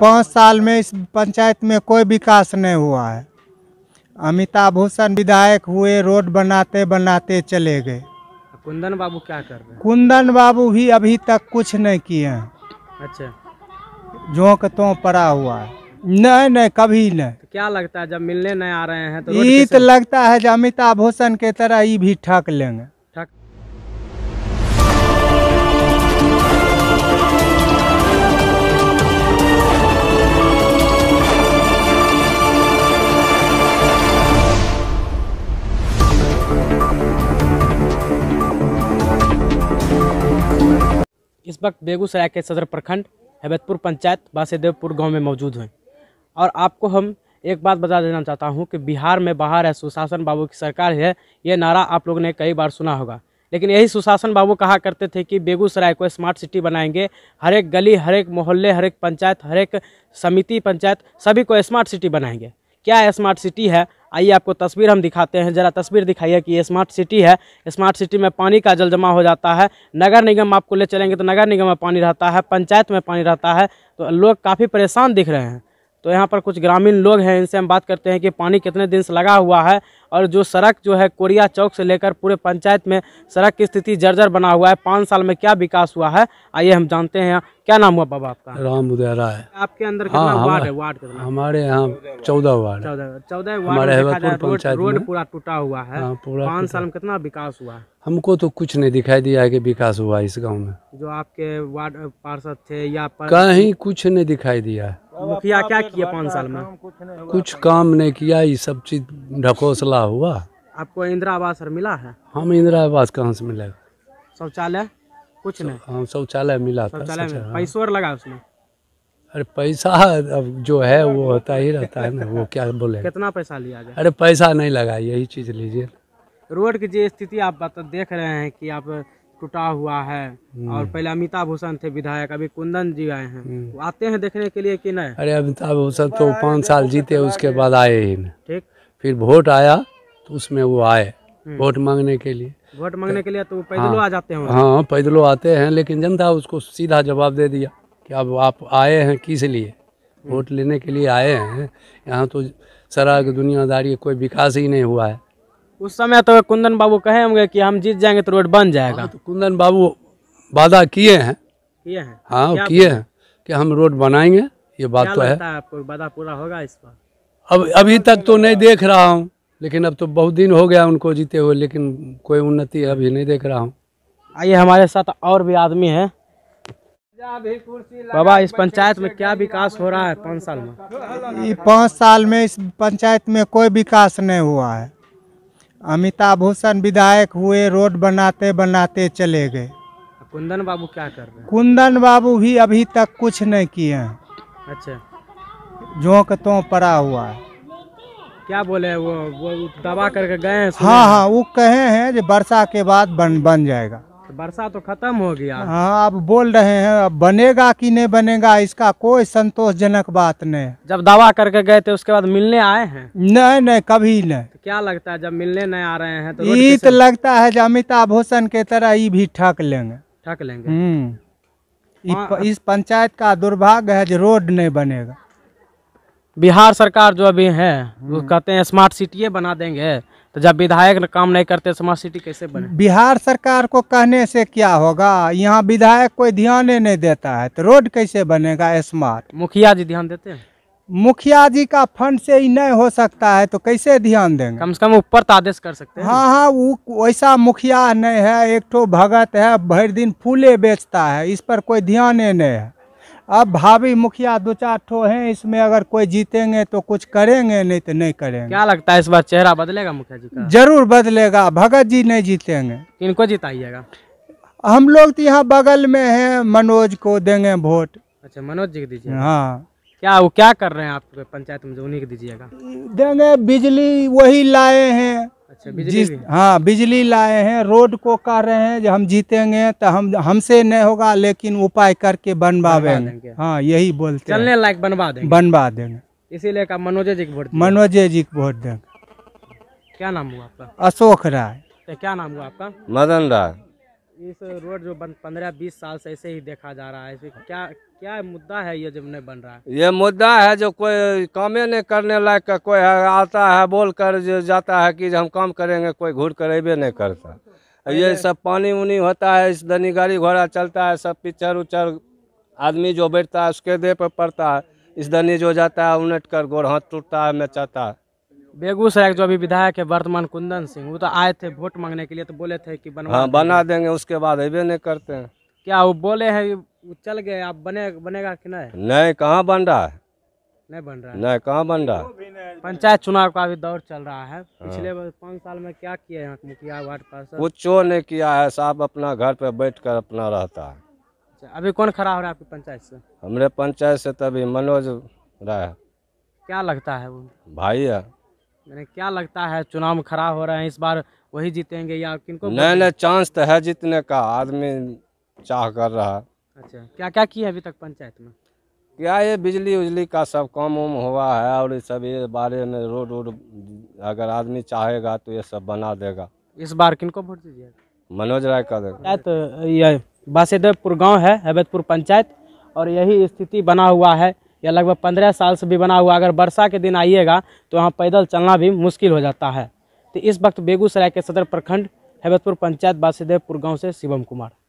पाँच साल में इस पंचायत में कोई विकास नहीं हुआ है अमिताभ भूषण विधायक हुए रोड बनाते बनाते चले गए कुंदन बाबू क्या कर रहे हैं कुंदन बाबू भी अभी तक कुछ नहीं किए हैं अच्छा झोंक तो पड़ा हुआ है नहीं नहीं कभी नहीं तो क्या लगता है जब मिलने नहीं आ रहे हैं तो ईद तो लगता है जो अमिताभ भूषण के तरह ये भी ठक लेंगे इस वक्त बेगूसराय के सदर प्रखंड हैबतपुर पंचायत बासेदेवपुर गांव में मौजूद हैं और आपको हम एक बात बता देना चाहता हूं कि बिहार में बाहर है सुशासन बाबू की सरकार है ये नारा आप लोग ने कई बार सुना होगा लेकिन यही सुशासन बाबू कहा करते थे कि बेगूसराय को स्मार्ट सिटी बनाएंगे हर एक गली हर एक मोहल्ले हर एक पंचायत हर एक समिति पंचायत सभी को स्मार्ट सिटी बनाएंगे क्या स्मार्ट सिटी है आइए आपको तस्वीर हम दिखाते हैं ज़रा तस्वीर दिखाइए कि ये स्मार्ट सिटी है स्मार्ट सिटी में पानी का जल जमा हो जाता है नगर निगम आपको ले चलेंगे तो नगर निगम में पानी रहता है पंचायत में पानी रहता है तो लोग काफ़ी परेशान दिख रहे हैं तो यहाँ पर कुछ ग्रामीण लोग हैं इनसे हम बात करते हैं कि पानी कितने दिन से लगा हुआ है और जो सड़क जो है कोरिया चौक से लेकर पूरे पंचायत में सड़क की स्थिति जर्जर बना हुआ है पाँच साल में क्या विकास हुआ है आइए हम जानते हैं क्या नाम हुआ बाबा आपका राम उदय राय आपके अंदर हाँ, कितना हाँ, वार्ड है वार्ड कितना हमारे यहाँ चौदह वार्ड चौदह वार्ड रोड पूरा टूटा हुआ है हाँ, पाँच साल में कितना विकास हुआ है हमको तो कुछ नहीं दिखाई दिया है कि विकास हुआ इस गांव में जो आपके वार्ड पार्षद थे या कहीं कुछ नहीं दिखाई दिया है मुखिया क्या किए पाँच साल में कुछ काम नहीं किया ये सब चीज ढकोसला हुआ आपको इंदिरा आवास मिला है हम इंदिरा आवास कहाँ से मिलेगा शौचालय कुछ नहीं हाँ शौचालय मिला था में पैसा लगा उसमें अरे पैसा अब जो है वो होता ही रहता है ना वो क्या बोले कितना पैसा लिया जाए अरे पैसा नहीं लगा यही चीज़ लीजिए रोड की जो स्थिति आप देख रहे हैं कि आप टूटा हुआ है हम्म। और पहले अमिताभ भूषण थे विधायक अभी कुंदन जी आए हैं हम्म। वो आते हैं देखने के लिए कि नहीं अरे अमिताभ भूषण तो पाँच साल जीते उसके बाद आए ही ना ठीक फिर वोट आया तो उसमें वो आए हम्म। वोट मांगने के लिए वोट मांगने के लिए तो हाँ। पैदलो आ जाते हैं हाँ पैदलो आते हैं लेकिन जनता उसको सीधा जवाब दे दिया कि अब आप आए हैं किस लिए वोट लेने के लिए आए हैं यहाँ तो सारा दुनियादारी कोई विकास ही नहीं हुआ है उस समय तो कुंदन बाबू कहे होंगे कि हम जीत जाएंगे तो रोड बन जाएगा हाँ, तो कुंदन बाबू वादा किए हैं किए हैं हाँ किए हैं कि हम रोड बनाएंगे ये बात तो है वादा पूरा होगा इस बार अब अभी तक तो नहीं देख रहा हूँ लेकिन अब तो बहुत दिन हो गया उनको जीते हुए लेकिन कोई उन्नति अभी नहीं देख रहा हूँ आइए हमारे साथ और भी आदमी है बाबा इस पंचायत में क्या विकास हो रहा है पाँच साल में पाँच साल में इस पंचायत में कोई विकास नहीं हुआ है अमिताभ भूषण विधायक हुए रोड बनाते बनाते चले गए तो कुंदन बाबू क्या कर रहे हैं कुंदन बाबू भी अभी तक कुछ नहीं किए हैं अच्छा झोंक तो पड़ा हुआ है क्या बोले वो वो दबा करके गए हैं हाँ हाँ वो कहे हैं जो वर्षा के बाद बन बन जाएगा वर्षा तो खत्म हो गया हाँ आप बोल रहे हैं अब बनेगा कि नहीं बनेगा इसका कोई संतोषजनक बात नहीं जब दवा करके गए थे उसके बाद मिलने आए हैं नहीं नहीं कभी नहीं तो क्या लगता है जब मिलने नहीं आ रहे हैं तो ई तो लगता है जो अमिताभ भूषण के तरह ये भी ठक लेंगे ठक लेंगे हम्म। हाँ। इस पंचायत का दुर्भाग्य है जो रोड नहीं बनेगा बिहार सरकार जो अभी है वो हम्म। कहते हैं स्मार्ट सिटी बना देंगे तो जब विधायक काम नहीं करते स्मार्ट सिटी कैसे बने बिहार सरकार को कहने से क्या होगा यहाँ विधायक कोई ध्यान ही नहीं देता है तो रोड कैसे बनेगा स्मार्ट मुखिया जी ध्यान देते हैं मुखिया जी का फंड से ही नहीं हो सकता है तो कैसे ध्यान देंगे कम से कम ऊपर तो आदेश कर सकते हैं हाँ हाँ वो ऐसा मुखिया नहीं है एक तो भगत है भर दिन फूले बेचता है इस पर कोई ध्यान ही नहीं है अब भाभी मुखिया दो चार ठो है इसमें अगर कोई जीतेंगे तो कुछ करेंगे नहीं तो नहीं करेंगे क्या लगता है इस बार चेहरा बदलेगा मुखिया जी का जरूर बदलेगा भगत जी नहीं जीतेंगे इनको जिताइएगा हम लोग तो यहाँ बगल में हैं मनोज को देंगे वोट अच्छा मनोज जी को दीजिए हाँ क्या वो क्या कर रहे हैं आप पंचायत में जो उन्हीं के दीजिएगा देने बिजली वही लाए हैं अच्छा बिजली हाँ बिजली लाए हैं रोड को कर रहे हैं जो हम जीतेंगे तो हम हमसे नहीं होगा लेकिन उपाय करके देंगे हाँ यही बोलते चलने लायक बनवा देंगे बनवा देंगे इसीलिए का मनोजे जी वोट मनोजे जी को वोट देंगे क्या नाम हुआ आपका अशोक राय तो क्या नाम हुआ आपका मदन राय इस रोड जो बन पंद्रह बीस साल से ऐसे ही देखा जा रहा है इसमें क्या क्या मुद्दा है ये जब नहीं बन रहा है ये मुद्दा है जो कोई काम नहीं करने लायक का कोई आता है बोल कर जो जाता है कि हम काम करेंगे कोई घूर करेबे नहीं करता ये सब पानी उनी होता है इस दनी गाड़ी घोड़ा चलता है सब पिक्चर उचर आदमी जो बैठता है उसके देह पर पड़ता है इस दनी जो जाता है उलट कर गोर हाथ टूटता है मैं चाहता है बेगूसराय जो अभी विधायक है वर्तमान कुंदन सिंह वो तो आए थे वोट मांगने के लिए तो बोले थे कि बनवा हाँ, बना देंगे उसके बाद अभी नहीं करते हैं क्या वो बोले हैं चल गए आप बने बनेगा कि नहीं नहीं कहाँ बन रहा है नहीं बन रहा है नहीं कहाँ बन रहा है पंचायत चुनाव का अभी दौर चल रहा है हाँ। पिछले पाँच साल में क्या किया यहाँ मुखिया वार्ड पार्षद कुछ नहीं किया है साहब अपना घर पे बैठ कर अपना रहता है अच्छा, अभी कौन खड़ा हो रहा है आपकी पंचायत से हमारे पंचायत से तो अभी मनोज रहा क्या लगता है वो भाई है मैंने क्या लगता है चुनाव खड़ा हो रहे हैं इस बार वही जीतेंगे या किनको नहीं नहीं चांस तो है जीतने का आदमी चाह कर रहा है अच्छा क्या क्या किया अभी तक पंचायत में क्या ये बिजली उजली का सब काम उम हुआ है और ये सब ये बारे में रोड रोड अगर आदमी चाहेगा तो ये सब बना देगा इस बार किनको वोट दीजिएगा मनोज राय का देगा तो ये बासेदेवपुर गाँव है हैबतपुर पंचायत और यही स्थिति बना हुआ है यह लगभग पंद्रह साल से भी बना हुआ अगर वर्षा के दिन आइएगा तो वहाँ पैदल चलना भी मुश्किल हो जाता है तो इस वक्त बेगूसराय के सदर प्रखंड हैबतपुर पंचायत वासुदेवपुर गाँव से शिवम कुमार